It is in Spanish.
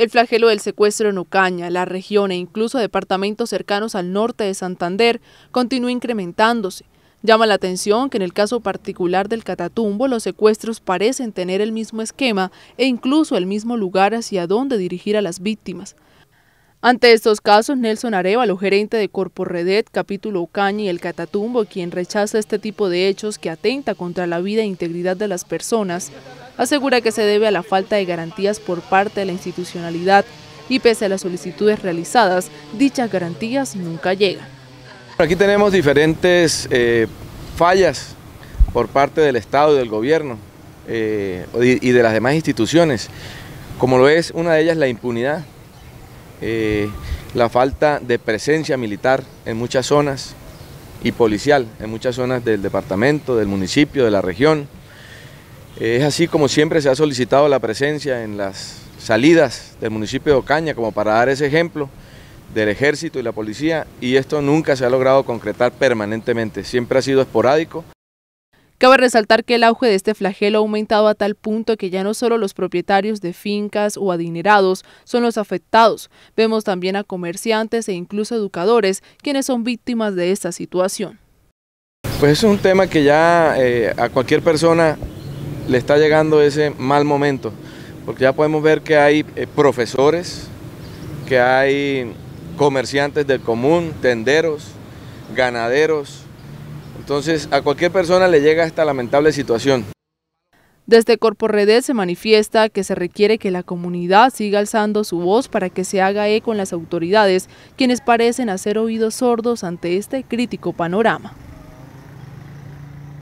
El flagelo del secuestro en Ocaña, la región e incluso departamentos cercanos al norte de Santander continúa incrementándose. Llama la atención que en el caso particular del Catatumbo los secuestros parecen tener el mismo esquema e incluso el mismo lugar hacia dónde dirigir a las víctimas. Ante estos casos, Nelson Arevalo, gerente de Redet, capítulo Ocaña y el Catatumbo, quien rechaza este tipo de hechos que atenta contra la vida e integridad de las personas, asegura que se debe a la falta de garantías por parte de la institucionalidad y pese a las solicitudes realizadas, dichas garantías nunca llegan. Aquí tenemos diferentes eh, fallas por parte del Estado y del gobierno eh, y de las demás instituciones, como lo es una de ellas la impunidad, eh, la falta de presencia militar en muchas zonas y policial en muchas zonas del departamento, del municipio, de la región, es así como siempre se ha solicitado la presencia en las salidas del municipio de Ocaña, como para dar ese ejemplo del ejército y la policía, y esto nunca se ha logrado concretar permanentemente, siempre ha sido esporádico. Cabe resaltar que el auge de este flagelo ha aumentado a tal punto que ya no solo los propietarios de fincas o adinerados son los afectados, vemos también a comerciantes e incluso educadores quienes son víctimas de esta situación. Pues es un tema que ya eh, a cualquier persona le está llegando ese mal momento, porque ya podemos ver que hay eh, profesores, que hay comerciantes del común, tenderos, ganaderos. Entonces, a cualquier persona le llega esta lamentable situación. Desde Redes se manifiesta que se requiere que la comunidad siga alzando su voz para que se haga eco en las autoridades, quienes parecen hacer oídos sordos ante este crítico panorama.